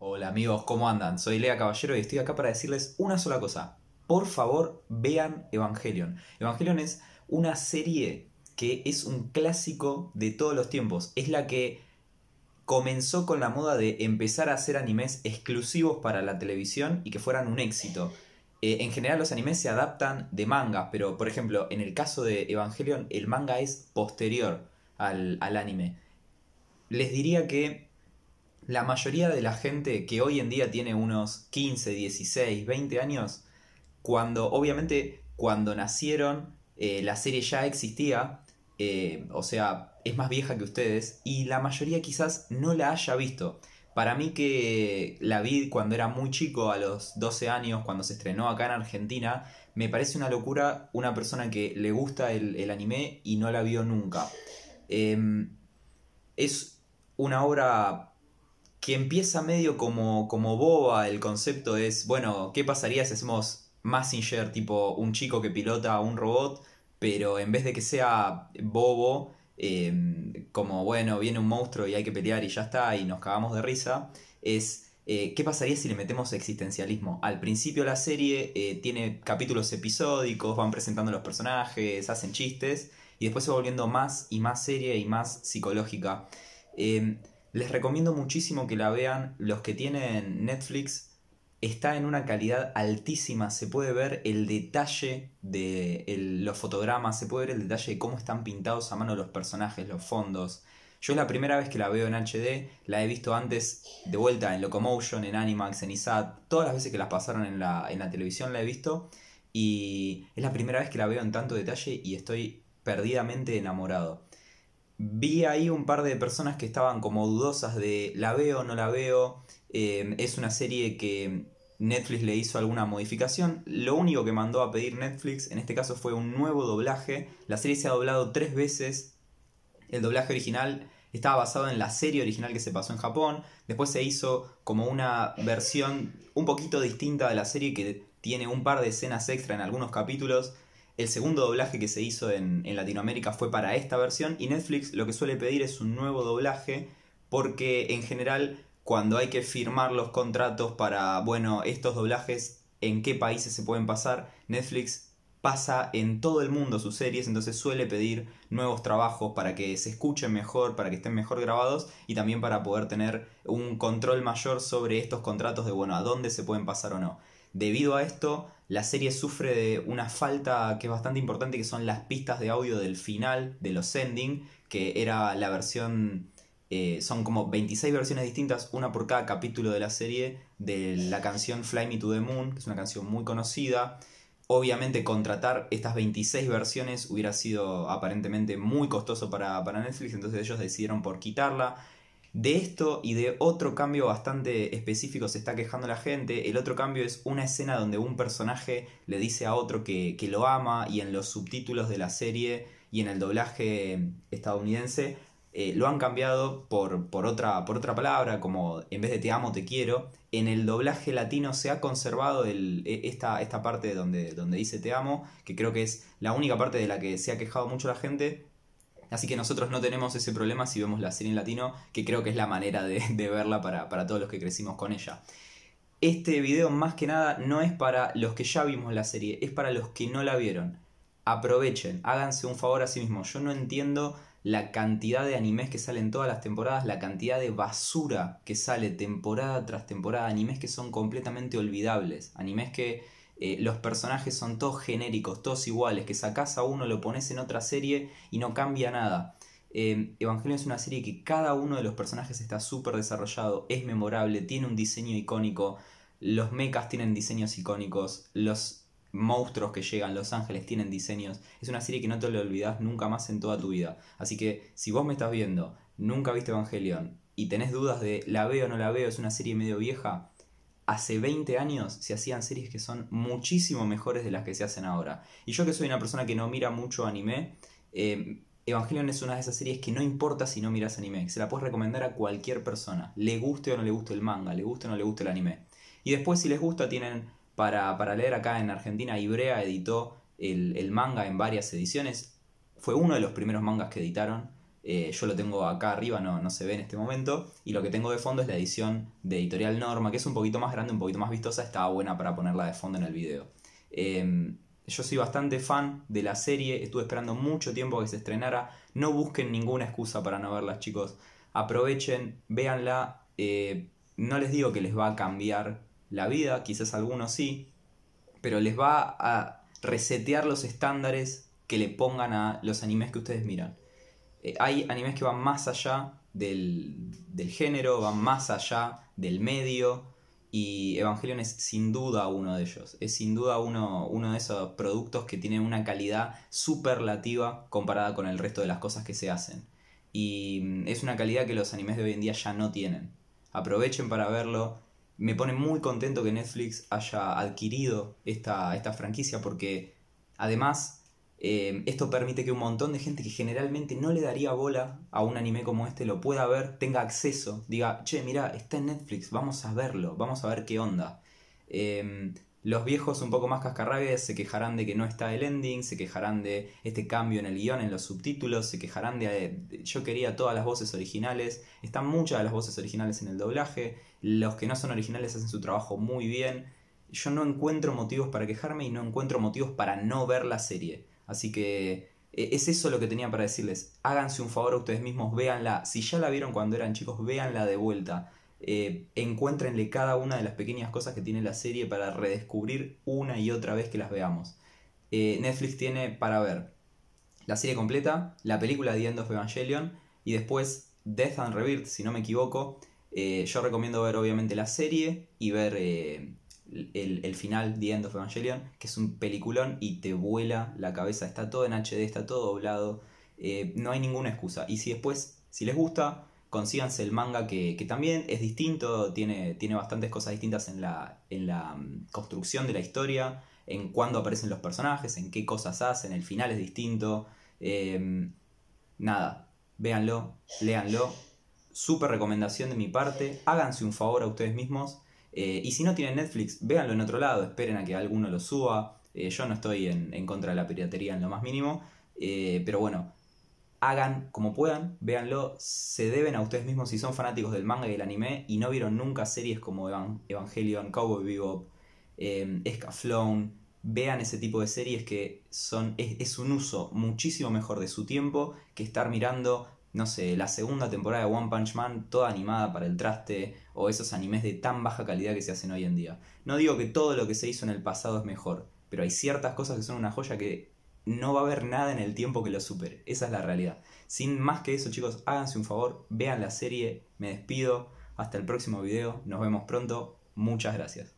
Hola amigos, ¿cómo andan? Soy Lea Caballero y estoy acá para decirles una sola cosa. Por favor, vean Evangelion. Evangelion es una serie que es un clásico de todos los tiempos. Es la que comenzó con la moda de empezar a hacer animes exclusivos para la televisión y que fueran un éxito. Eh, en general los animes se adaptan de manga, pero por ejemplo, en el caso de Evangelion, el manga es posterior al, al anime. Les diría que la mayoría de la gente que hoy en día tiene unos 15, 16, 20 años, cuando obviamente cuando nacieron eh, la serie ya existía, eh, o sea, es más vieja que ustedes, y la mayoría quizás no la haya visto. Para mí que la vi cuando era muy chico, a los 12 años, cuando se estrenó acá en Argentina, me parece una locura una persona que le gusta el, anime y no la vio nunca. Em, es una obra que empieza medio como, como boba. El concepto es, bueno, ¿qué pasaría si hacemos Massinger, tipo un chico que pilota un robot, pero en vez de que sea bobo, eh, como bueno, viene un monstruo y hay que pelear y ya está, y nos cagamos de risa, es... Eh, ¿Qué pasaría si le metemos existencialismo? Al principio la serie eh, tiene capítulos episódicos, van presentando los personajes, hacen chistes, y después se va volviendo más y más seria y más psicológica. Les recomiendo muchísimo que la vean. Los que tienen Netflix, está en una calidad altísima. Se puede ver el detalle de los fotogramas, se puede ver el detalle de cómo están pintados a mano los personajes, los fondos. Yo es la primera vez que la veo en HD, la he visto antes de vuelta en Locomotion, en Animax, en ISAT, todas las veces que las pasaron en la, en la televisión la he visto. Y es la primera vez que la veo en tanto detalle y estoy perdidamente enamorado vi ahí un par de personas que estaban como dudosas de la veo, no la veo. Em, es una serie que Netflix le hizo alguna modificación. Lo único que mandó a pedir Netflix en este caso fue un nuevo doblaje. La serie se ha doblado tres veces. El doblaje original estaba basado en la serie original que se pasó en Japón. Después se hizo como una versión un poquito distinta de la serie que tiene un par de escenas extra en algunos capítulos el segundo doblaje que se hizo en, Latinoamérica fue para esta versión y Netflix lo que suele pedir es un nuevo doblaje porque en general cuando hay que firmar los contratos para, bueno, estos doblajes, en qué países se pueden pasar, Netflix pasa en todo el mundo sus series, entonces suele pedir nuevos trabajos para que se escuchen mejor, para que estén mejor grabados y también para poder tener un control mayor sobre estos contratos de, bueno, a dónde se pueden pasar o no. Debido a esto, la serie sufre de una falta que es bastante importante, que son las pistas de audio del final, de los endings, que era la versión... Eh, son como 26 versiones distintas, una por cada capítulo de la serie, de la canción Fly Me to the Moon, que es una canción muy conocida. Obviamente contratar estas 26 versiones hubiera sido aparentemente muy costoso para, para Netflix, entonces ellos decidieron por quitarla. De esto y de otro cambio bastante específico se está quejando la gente. El otro cambio es una escena donde un personaje le dice a otro que, lo ama y en los subtítulos de la serie y en el doblaje estadounidense eh, lo han cambiado por, otra, por otra palabra, como en vez de te amo, te quiero. En el doblaje latino se ha conservado e, esta, esta parte donde, donde dice te amo, que creo que es la única parte de la que se ha quejado mucho la gente, Así que nosotros no tenemos ese problema si vemos la serie en latino, que creo que es la manera de, verla para, para todos los que crecimos con ella. Este video más que nada no es para los que ya vimos la serie, es para los que no la vieron. Aprovechen, háganse un favor a sí mismos. Yo no entiendo la cantidad de animes que salen todas las temporadas, la cantidad de basura que sale temporada tras temporada, animes que son completamente olvidables, animes que eh, los personajes son todos genéricos, todos iguales, que sacás a uno, lo pones en otra serie y no cambia nada. Em, Evangelion es una serie que cada uno de los personajes está súper desarrollado, es memorable, tiene un diseño icónico, los mechas tienen diseños icónicos, los monstruos que llegan, los ángeles tienen diseños. Es una serie que no te lo olvidas nunca más en toda tu vida. Así que si vos me estás viendo, nunca viste Evangelion y tenés dudas de la veo o no la veo, es una serie medio vieja, hace 20 años se hacían series que son muchísimo mejores de las que se hacen ahora. Y yo que soy una persona que no mira mucho anime, em, Evangelion es una de esas series que no importa si no miras anime, se la puedes recomendar a cualquier persona, le guste o no le guste el manga, le guste o no le guste el anime. Y después si les gusta tienen para, leer acá en Argentina, Ibrea editó el, el manga en varias ediciones, fue uno de los primeros mangas que editaron eh, yo lo tengo acá arriba, no, se ve en este momento. Y lo que tengo de fondo es la edición de Editorial Norma, que es un poquito más grande, un poquito más vistosa. Estaba buena para ponerla de fondo en el video. Em, yo soy bastante fan de la serie, estuve esperando mucho tiempo que se estrenara. No busquen ninguna excusa para no verla, chicos. Aprovechen, véanla. Eh, no les digo que les va a cambiar la vida, quizás algunos sí, pero les va a resetear los estándares que le pongan a los animes que ustedes miran. Eh, hay animes que van más allá del, género, van más allá del medio. Y Evangelion es sin duda uno de ellos. Es sin duda uno, uno de esos productos que tienen una calidad superlativa comparada con el resto de las cosas que se hacen. Y mm, es una calidad que los animes de hoy en día ya no tienen. Aprovechen para verlo. Me pone muy contento que Netflix haya adquirido esta, esta franquicia porque además Em, esto permite que un montón de gente que generalmente no le daría bola a un anime como este lo pueda ver, tenga acceso, diga, che, mira, está en Netflix, vamos a verlo, vamos a ver qué onda. Em, los viejos un poco más cascarrabias se quejarán de que no está el ending, se quejarán de este cambio en el guión, en los subtítulos, se quejarán eh, de yo quería todas las voces originales, están muchas de las voces originales en el doblaje, los que no son originales hacen su trabajo muy bien. Yo no encuentro motivos para quejarme y no encuentro motivos para no ver la serie Así que eh, es eso lo que tenía para decirles. Háganse un favor a ustedes mismos, véanla. Si ya la vieron cuando eran chicos, véanla de vuelta. Eh, encuéntrenle cada una de las pequeñas cosas que tiene la serie para redescubrir una y otra vez que las veamos. Eh, Netflix tiene para ver la serie completa, la película The End of Evangelion y después Death and Rebirth, si no me equivoco. Eh, yo recomiendo ver obviamente la serie y ver el, final, de End of Evangelion, que es un peliculón y te vuela la cabeza. Está todo en HD, está todo doblado. Eh, no hay ninguna excusa. Y si después, si les gusta, consíganse el manga que, también es distinto, tiene, tiene bastantes cosas distintas en la, en la mm, construcción de la historia, en cuándo aparecen los personajes, en qué cosas hacen, el final es distinto. Em, nada, véanlo, léanlo. Super recomendación de mi parte. Háganse un favor a ustedes mismos eh, y si no tienen Netflix, véanlo en otro lado, esperen a que alguno lo suba. Eh, yo no estoy en, contra de la piratería en lo más mínimo, eh, pero bueno, hagan como puedan, véanlo, se deben a ustedes mismos si son fanáticos del manga y del anime y no vieron nunca series como Evangelion, Cowboy Bebop, Escaflown, vean ese tipo de series que son, es un uso muchísimo mejor de su tiempo que estar mirando no sé, la segunda temporada de One Punch Man toda animada para el traste o esos animes de tan baja calidad que se hacen hoy en día. No digo que todo lo que se hizo en el pasado es mejor, pero hay ciertas cosas que son una joya que no va a haber nada en el tiempo que lo supere. Esa es la realidad. Sin más que eso, chicos, háganse un favor, vean la serie, me despido, hasta el próximo video, nos vemos pronto, muchas gracias.